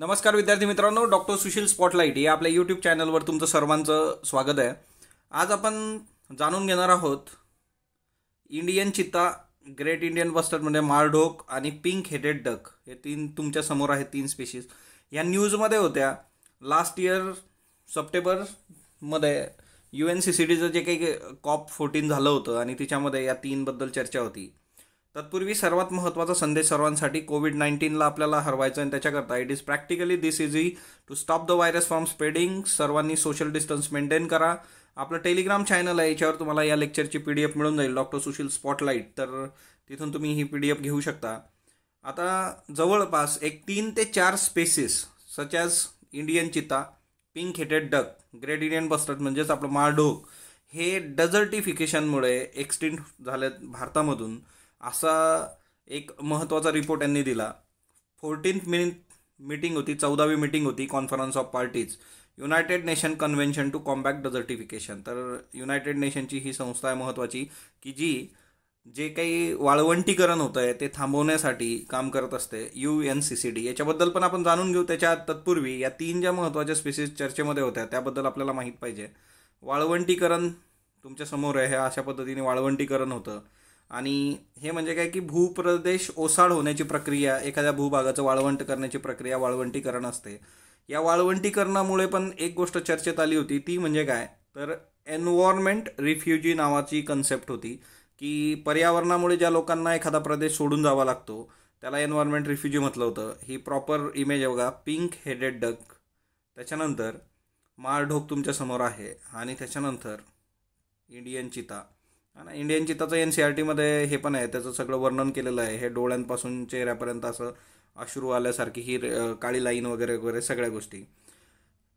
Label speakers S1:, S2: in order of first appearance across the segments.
S1: नमस्कार विद्यार्थी मित्रांनो डॉक्टर सुशील स्पॉटलाईट या आपल्या यूट्यूब चॅनलवर तुमचं सर्वांचं स्वागत आहे आज आपण जाणून घेणार आहोत इंडियन चित्ता ग्रेट इंडियन बस्टर्ड म्हणजे मारढोक आणि पिंक हेडेड डक हे तीन तुमच्या समोर आहेत तीन स्पेशीज या न्यूजमध्ये होत्या लास्ट इयर सप्टेंबरमध्ये यू एन सी सी डीचं जे काही कॉप फोर्टीन झालं होतं आणि तिच्यामध्ये या तीनबद्दल चर्चा होती तत्पूर्वी सर्वात महत्त्वाचा संदेश सर्वांसाठी कोविड नाईन्टीनला आपल्याला हरवायचं आणि त्याच्याकरता it is practically this easy to stop the virus from spreading सर्वांनी सोशल डिस्टन्स मेंटेन करा आपलं टेलिग्राम चॅनल आहे याच्यावर तुम्हाला या लेक्चरची पी डी एफ मिळून जाईल डॉक्टर सुशील स्पॉटलाईट तर तिथून तुम्ही ही पी डी एफ घेऊ शकता आता जवळपास एक तीन ते चार species such as Indian cheetah pink headed duck great Indian bustard म्हणजेच आपलं माळढोक हे डझर्टिफिकेशनमुळे एक्स्टिंट झाले भारतामधून असा एक महत्त्वाचा रिपोर्ट यांनी दिला फोर्टीन्थ मिनिट मीटिंग होती चौदावी मीटिंग होती conference of parties united nation convention to combat desertification तर युनायटेड नेशनची ही संस्था आहे महत्त्वाची की जी जे काही वाळवंटीकरण होतं आहे ते थांबवण्यासाठी काम करत असते U N C C D याच्याबद्दल पण आपण जाणून घेऊ त्याच्या तत्पूर्वी या तीन ज्या महत्त्वाच्या स्पेसिस चर्चेमध्ये होत्या त्याबद्दल आपल्याला माहीत पाहिजे वाळवंटीकरण तुमच्यासमोर आहे अशा पद्धतीने वाळवंटीकरण होतं आणि हे म्हणजे काय की भूप्रदेश ओसाड होण्याची प्रक्रिया एखाद्या भूभागाचं वाळवंट करण्याची प्रक्रिया वाळवंटीकरण असते या वाळवंटीकरणामुळे पण एक गोष्ट चर्चेत आली होती ती म्हणजे काय तर एन्व्हायरमेंट रिफ्युजी नावाची कन्सेप्ट होती की पर्यावरणामुळे ज्या लोकांना एखादा प्रदेश सोडून जावा लागतो त्याला एन्व्हायरमेंट रिफ्युजी म्हटलं होतं ही प्रॉपर इमेज आहे बघा पिंक हेडेड डक त्याच्यानंतर माळढोक तुमच्यासमोर आहे आणि त्याच्यानंतर इंडियन चिता हा ना इंडियन चित्ताचं एन सी आर e टीमध्ये हे पण आहे त्याचं सगळं वर्णन केलेलं आहे हे डोळ्यांपासून चेहऱ्यापर्यंत असं अश्रू आल्यासारखी ही काळी लाईन वगैरे वगैरे सगळ्या गोष्टी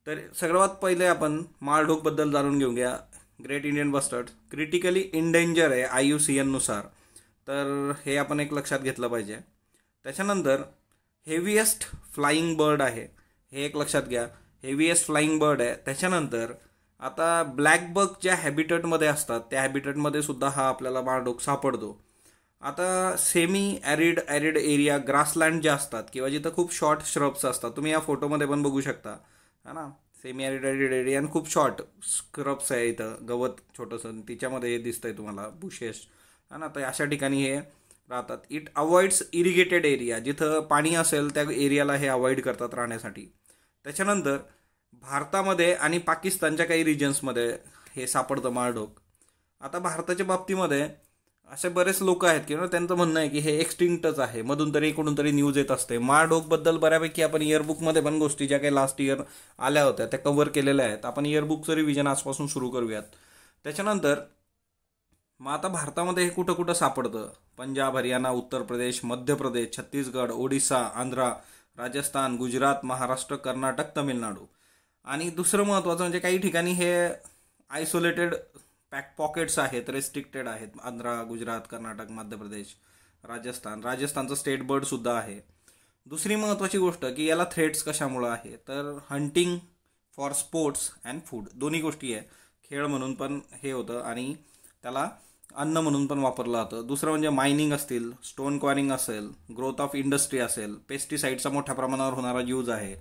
S1: तर सगळ्यात पहिले आपण माळढोकबद्दल जाणून घेऊन घ्या great Indian bustard critically endangered आहे आय यू सी एननुसार तर हे आपण एक लक्षात घेतलं पाहिजे त्याच्यानंतर हेवीएस्ट फ्लाईंग बर्ड आहे हे एक लक्षात घ्या हेवीएस्ट फ्लाईंग बर्ड आहे त्याच्यानंतर आता ब्लॅक बग ज्या हॅबिटेटमध्ये असतात त्या हॅबिटेटमध्ये सुद्धा हा आपल्याला बाळडोक सापडतो आता semi arid arid area grassland ज्या असतात किंवा जिथं खूप शॉर्ट श्रब्स असतात तुम्ही या फोटोमध्ये पण बघू शकता है ना सेमी ॲरिड ॲरिड एरिया आणि खूप शॉर्ट स्क्रब्स आहे इथं गवत छोटंसं तिच्यामध्ये हे दिसतं आहे तुम्हाला बुशेस है ना तर अशा ठिकाणी हे राहतात इट अवॉइड्स इरिगेटेड एरिया जिथं पाणी असेल त्या एरियाला हे अवॉइड करतात राहण्यासाठी त्याच्यानंतर भारतामध्ये आणि पाकिस्तानच्या काही रिजन्समध्ये हे सापडतं माळढोक आता भारताच्या बाबतीमध्ये असे बरेच लोक आहेत किंवा त्यांचं म्हणणं आहे की हे एक्स्टिंक्टच आहे मधून तरी कुठून तरी न्यूज येत असते माळढोकबद्दल बऱ्यापैकी आपण इयरबुकमध्ये पण गोष्टी ज्या काही लास्ट इयर आल्या होत्या त्या कव्हर केलेल्या आहेत आपण इयरबुकचं रिव्हिजन आजपासून सुरू करूयात त्याच्यानंतर मग आता भारतामध्ये हे कुठं कुठं सापडतं पंजाब हरियाणा उत्तर प्रदेश मध्य प्रदेश छत्तीसगड ओडिसा आंध्रा राजस्थान गुजरात महाराष्ट्र कर्नाटक तमिळनाडू आणि दुसरं महत्त्वाचं म्हणजे काही ठिकाणी हे आयसोलेटेड पॅक पॉकेट्स आहेत रेस्ट्रिक्टेड आहेत आंध्रा गुजरात कर्नाटक मध्य प्रदेश राजस्थान राजस्थानचं स्टेट बर्ड सुद्धा आहे दुसरी महत्त्वाची गोष्ट की याला थ्रेट्स कशामुळं आहे तर hunting for sports and food दोन्ही गोष्टी आहे खेळ म्हणून पण हे होतं आणि त्याला अन्न म्हणून पण वापरलं जातं दुसरं म्हणजे मायनिंग असतील स्टोन क्वारिंग असेल ग्रोथ ऑफ इंडस्ट्री असेल पेस्टिसाईडचा मोठ्या प्रमाणावर होणारा यूज आहे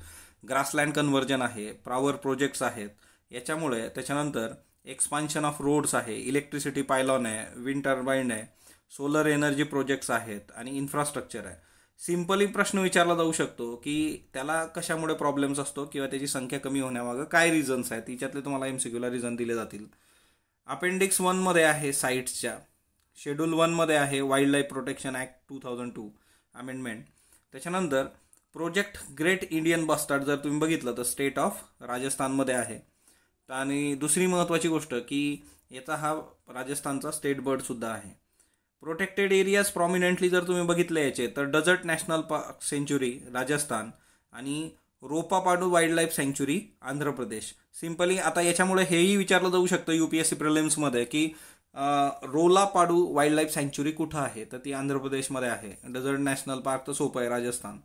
S1: ग्रासलँड कन्व्हर्जन आहे प्रावर प्रोजेक्ट्स आहेत याच्यामुळे त्याच्यानंतर एक्सपान्शन ऑफ रोड्स आहे इलेक्ट्रिसिटी पायलॉन आहे विंड टर्बाईन आहे सोलर एनर्जी प्रोजेक्ट्स आहेत आणि इन्फ्रास्ट्रक्चर आहे सिम्पली प्रश्न विचारला जाऊ शकतो की त्याला कशामुळे प्रॉब्लेम्स असतो किंवा त्याची संख्या कमी होण्यामागं काय रिझन्स आहेत तिच्यातले तुम्हाला एम सिक्युलर रिझन दिले जातील अपेंडिक्स वनमध्ये आहे साईट्सच्या शेड्यूल वनमध्ये आहे wildlife protection act two thousand two amendment त्याच्यानंतर प्रोजेक्ट ग्रेट इंडियन बस्टार्ड जर तुम्ही बघितलं तर स्टेट ऑफ राजस्थानमध्ये आहे आणि दुसरी महत्त्वाची गोष्ट की याचा हा राजस्थानचा स्टेट बर्डसुद्धा आहे प्रोटेक्टेड एरियाज प्रॉमिनेंटली जर तुम्ही बघितले याचे तर desert national park sanctuary Rajasthan आणि Rollapadu wildlife sanctuary Andhra Pradesh simply आता याच्यामुळे हेही विचारलं जाऊ शकतं यू पी एस सी प्रिलिम्समध्ये की रोलापाडू वाईल्ड लाईफ सँक्च्युरी कुठं आहे तर ती आंध्र प्रदेशमध्ये आहे डझर्ट नॅशनल पार्क तर सोपं आहे राजस्थान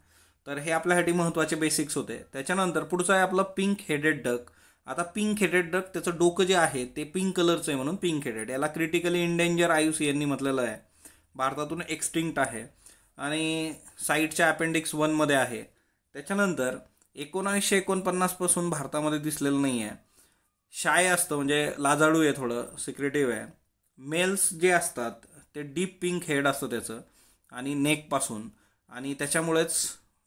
S1: तर हे आपल्यासाठी महत्त्वाचे बेसिक्स होते त्याच्यानंतर पुढचं आहे आपलं पिंक हेडेड डक आता पिंक हेडेड डक त्याचं डोकं जे आहे ते पिंक कलरचं आहे म्हणून पिंक हेडेड याला क्रिटिकली इंडेंजर आयुष यांनी म्हटलेलं आहे भारतातून एक्स्टिंक्ट आहे आणि साईडच्या अपेंडिक्स वनमध्ये आहे त्याच्यानंतर एकोणावीसशे एकोणपन्नासपासून भारतामध्ये दिसलेलं नाही आहे शाय असतं म्हणजे लाजाळू आहे थोडं सिक्रेटिव्ह आहे मेल्स जे असतात ते डीप पिंक हेड असतं त्याचं आणि नेकपासून आणि त्याच्यामुळेच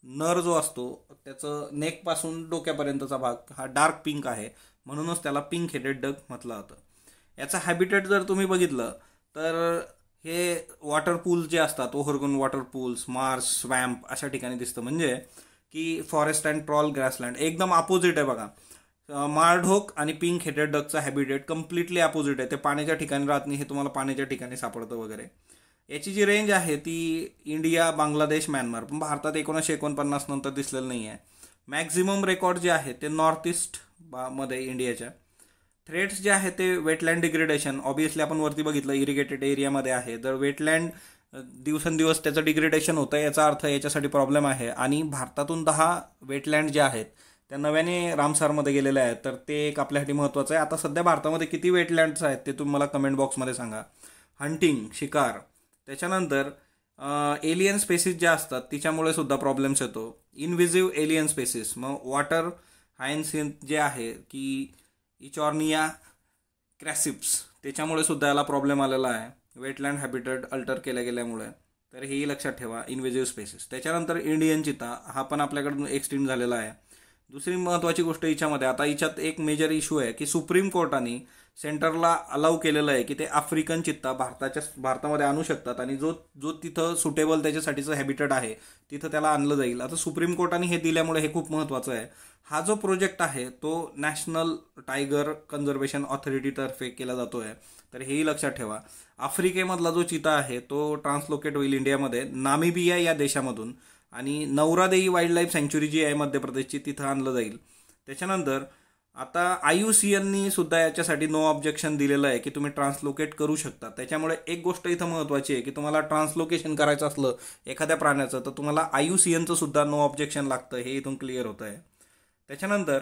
S1: नर जो असतो त्याचं नेकपासून डोक्यापर्यंतचा भाग हा डार्क पिंक आहे म्हणूनच त्याला पिंक हेडेड डग म्हटलं जातं याचं हॅबिटेट जर तुम्ही बघितलं तर हे वॉटर पूल जे असतात ओहरगुन वॉटर पूल्स मार्स स्वॅम्प अशा ठिकाणी दिसतं म्हणजे की फॉरेस्ट अँड ट्रॉल ग्रासलँड एकदम अपोजिट आहे बघा मारढोक आणि पिंक हेडेड डगचं हॅबिटेट कम्प्लिटली अपोजिट आहे ते पाण्याच्या ठिकाणी राहत नाही हे तुम्हाला पाण्याच्या ठिकाणी सापडतं वगैरे याची जी रेंज आहे ती इंडिया बांगलादेश म्यानमार पण भारतात एकोणीसशे एकोणपन्नास नंतर दिसलेलं नाही आहे मॅक्झिमम रेकॉर्ड जे आहे ते नॉर्थ ईस्ट बा मध्ये इंडियाच्या थ्रेट्स जे आहे ते वेटलँड डिग्रेडेशन ऑब्विसली आपण वरती बघितलं इरिगेटेड एरियामध्ये आहे तर वेटलँड दिवसेंदिवस त्याचं डिग्रेडेशन होतं याचा अर्थ याच्यासाठी प्रॉब्लेम आहे आणि भारतातून दहा वेटलँड जे आहेत त्या नव्याने रामसारमध्ये गेलेल्या आहेत तर ते एक आपल्यासाठी महत्त्वाचं आहे आता सध्या भारतामध्ये किती वेटलँड्स आहेत ते तुम्ही मला कमेंट बॉक्समध्ये सांगा हंटिंग शिकार त्याच्यानंतर एलियन स्पेसिस ज्या असतात तिच्यामुळे सुद्धा प्रॉब्लेम्स येतो इनव्हिजिव्ह एलियन स्पेसिस मग वॉटर हायन्सिन जे आहे की इचॉर्निया क्रॅसिप्स त्याच्यामुळे सुद्धा याला प्रॉब्लेम आलेला आहे वेटलँड हॅबिटेट अल्टर केल्या गेल्यामुळे तर हेही लक्षात ठेवा इनव्हिजिव्ह स्पेसिस त्याच्यानंतर इंडियन चिता हा पण आपल्याकडून एक्सटेंड झालेला आहे दुसरी महत्त्वाची गोष्ट याच्यामध्ये आता याच्यात एक मेजर इश्यू आहे की सुप्रीम कोर्टाने सेंटरला अलाव केलेलं आहे की ते आफ्रिकन चित्ता भारताच्या भारतामध्ये आणू शकतात आणि जो जो तिथं सुटेबल त्याच्यासाठीचं हॅबिटेट आहे तिथं त्याला आणलं जाईल आता सुप्रीम कोर्टाने हे दिल्यामुळे हे खूप महत्त्वाचं आहे हा जो प्रोजेक्ट आहे तो नॅशनल टायगर कन्झर्वेशन ऑथॉरिटीतर्फे केला जातो आहे तर हेही लक्षात ठेवा आफ्रिकेमधला जो चिता आहे तो ट्रान्सलोकेट होईल इंडियामध्ये नामिबिया या देशामधून आणि नवरादेई वाईल्ड लाईफ सँक्च्युरी जी आहे मध्य प्रदेशची तिथं आणलं जाईल त्याच्यानंतर आता यू सी एननी सुद्धा याच्यासाठी नो ऑब्जेक्शन दिलेलं आहे की तुम्ही ट्रान्सलोकेट करू शकता त्याच्यामुळे एक गोष्ट इथं महत्त्वाची आहे की तुम्हाला ट्रान्सलोकेशन करायचं असलं एखाद्या प्राण्याचं तर तुम्हाला यू सी एनचं सुद्धा नो ऑब्जेक्शन लागतं हे इथून क्लिअर होतं आहे त्याच्यानंतर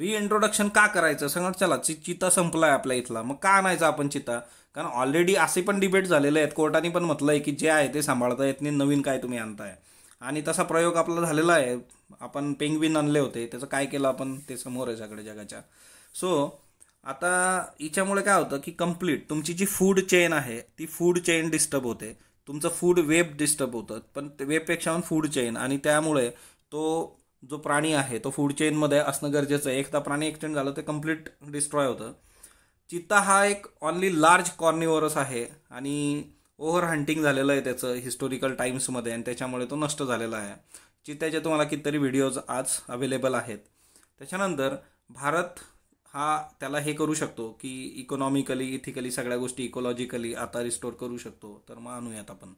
S1: रिइंट्रोडक्शन का करायचं सांगत चला चि चिता संपला आहे आपल्या इथला मग का आणायचं आपण चिता कारण ऑलरेडी असे पण डिबेट झालेले आहेत कोर्टाने पण म्हटलं आहे की जे आहे ते सांभाळता येत नाही नवीन काय तुम्ही आणताय आणि तसा प्रयोग आपला झालेला आहे आपण पेंगविन आणले होते त्याचं काय केलं आपण ते समोर आहे सगळ्या जगाच्या सो आता हिच्यामुळे काय होतं की कम्प्लीट तुमची जी फूड चेन आहे ती फूड चेन डिस्टर्ब होते तुमचं फूड वेब डिस्टर्ब होतं पण वेबपेक्षा फूड चेन आणि त्यामुळे तो जो प्राणी आहे तो फूड चेनमध्ये असणं गरजेचं आहे एकदा प्राणी एक्सटेंड झालं ते कम्प्लीट डिस्ट्रॉय होतं चित्ता हा एक ऑनली लार्ज कॉर्निवरस आहे आणि ओव्हर हंटिंग झालेलं आहे त्याचं हिस्टोरिकल टाईम्समध्ये आणि त्याच्यामुळे तो नष्ट झालेला आहे चित्त्याचे तुम्हाला कितीतरी व्हिडिओज आज अवेलेबल आहेत त्याच्यानंतर भारत हा त्याला हे करू शकतो की इकॉनॉमिकली इथिकली सगळ्या गोष्टी इकोलॉजिकली आता रिस्टोर करू शकतो तर मग आणूयात आपण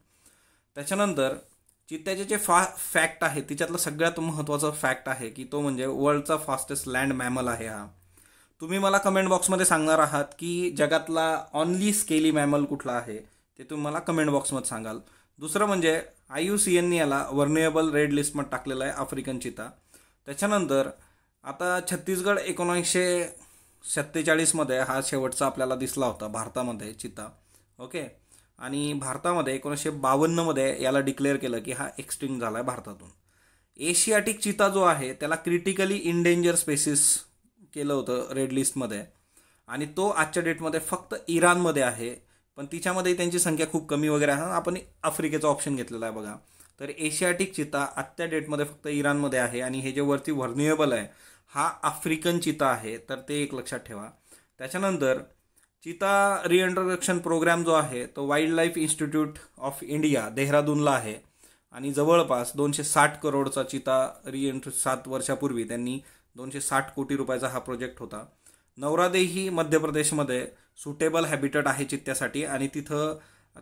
S1: त्याच्यानंतर की त्याचे जे फा फॅक्ट आहे तिच्यातलं सगळ्यात महत्त्वाचा फॅक्ट आहे की तो म्हणजे वर्ल्डचा फास्टेस्ट लँड मॅमल आहे हा तुम्ही मला कमेंट बॉक्समध्ये सांगणार आहात की जगातला ऑनली स्केली मॅमल कुठला आहे ते तुम्ही मला कमेंट बॉक्समध्ये सांगाल दुसरं म्हणजे आय यू सी एननी याला वर्नेबल रेड लिस्टमध्ये टाकलेलं आहे आफ्रिकन चिता त्याच्यानंतर आता छत्तीसगड एकोणीसशे सत्तेचाळीसमध्ये हा शेवटचा आपल्याला दिसला होता भारतामध्ये चिता ओके आणि भारतामध्ये एकोणीसशे बावन्नमध्ये याला डिक्लेअर केलं की हा एक्स्टिंग झाला आहे भारतातून एशियाटिक चिता जो आहे त्याला क्रिटिकली इनडेंजर स्पेसिस केलं होतं रेड लिस्टमध्ये आणि तो आजच्या डेटमध्ये फक्त इराणमध्ये आहे पण तिच्यामध्ये त्यांची संख्या खूप कमी वगैरे आहे आपण आफ्रिकेचा ऑप्शन घेतलेला आहे बघा तर एशियाटिक चिता आजच्या डेटमध्ये फक्त इराणमध्ये आहे आणि हे जे वरती व्हर्निएबल आहे हा आफ्रिकन चिता आहे तर ते एक लक्षात ठेवा त्याच्यानंतर चिता रिइंट्रोडक्शन प्रोग्राम जो आहे तो wildlife institute of India देहरादूनला आहे आणि जवळपास दोनशे साठ करोडचा चिता रिएंट्र सात वर्षापूर्वी त्यांनी दोनशे साठ कोटी रुपयाचा हा प्रोजेक्ट होता नवरादे ही मध्य प्रदेशमध्ये सुटेबल हॅबिटेट आहे चित्त्यासाठी आणि तिथं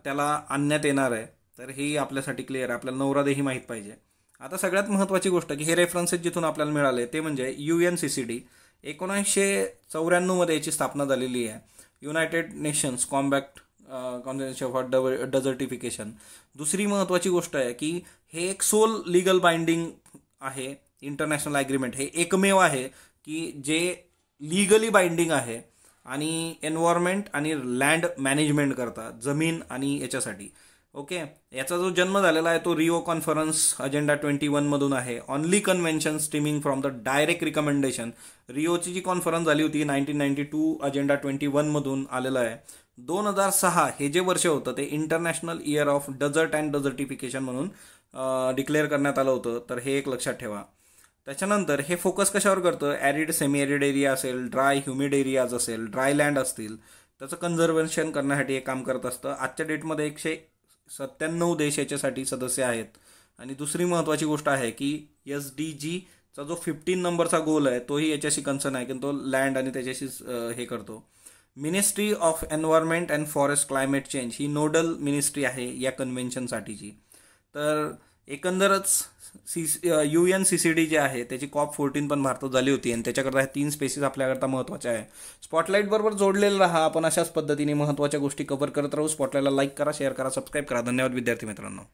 S1: त्याला आणण्यात येणार आहे तर हे आपल्यासाठी क्लिअर आहे आपल्याला नवरादेही माहीत पाहिजे आता सगळ्यात महत्त्वाची गोष्ट की हे रेफरन्सेस जिथून आपल्याला मिळाले ते म्हणजे U N C C D एकोणीसशे चौऱ्याण्णवमध्ये याची स्थापना झालेली आहे united nations combat conservation for the desertification दुसरी महत्त्वाची गोष्ट आहे की हे एक सोल लिगल बाइंडिंग आहे इंटरनॅशनल ॲग्रीमेंट हे एकमेव आहे की जे लिगली बाइंडिंग आहे आणि एन्व्हायरमेंट आणि लँड मॅनेजमेंट करता जमीन आणि याच्यासाठी ओके याचा जो जन्म झालेला आहे तो रिओ कॉन्फरन्स अजेंडा ट्वेंटी वनमधून आहे only convention streaming from the direct recommendation रिओची जी कॉन्फरन्स झाली होती nineteen ninety two agenda twenty वनमधून आलेलं आहे दोन हजार सहा हे जे वर्ष होतं ते international year of desert and desertification म्हणून डिक्लेअर करण्यात आलं होतं तर हे एक लक्षात ठेवा त्याच्यानंतर हे फोकस कशावर करतं ॲरिड सेमी ॲरिड एरिया असेल ड्राय ह्युमिड एरियाज असेल ड्राय लँड असतील त्याचं कन्झर्वेशन करण्यासाठी हे काम करत असतं आजच्या डेटमध्ये एकशे सत्त्याण्णव देश याच्यासाठी सदस्य आहेत आणि दुसरी महत्त्वाची गोष्ट आहे की एस डी जीचा जो फिफ्टीन नंबरचा गोल आहे तोही याच्याशी कन्सर्न आहे की तो लँड आणि त्याच्याशी हे करतो ministry of environment and forest climate change ही नोडल मिनिस्ट्री आहे या कन्व्हेन्शनसाठीची तर एकंदरच C U N C C D जे आहे त्याची कॉप फोर्टीन पण भारतात झाली होती आणि त्याच्याकरता ह्या तीन स्पेसिस आपल्याकरता महत्त्वाच्या आहे स्पॉटलाईटबरोबर जोडलेलं राहा आपण अशाच पद्धतीने महत्त्वाच्या गोष्टी कव्हर करत राहू स्पॉटलाईटला लाईक करा शेअर करा सबस्क्राईब करा धन्यवाद विद्यार्थी मित्रांनो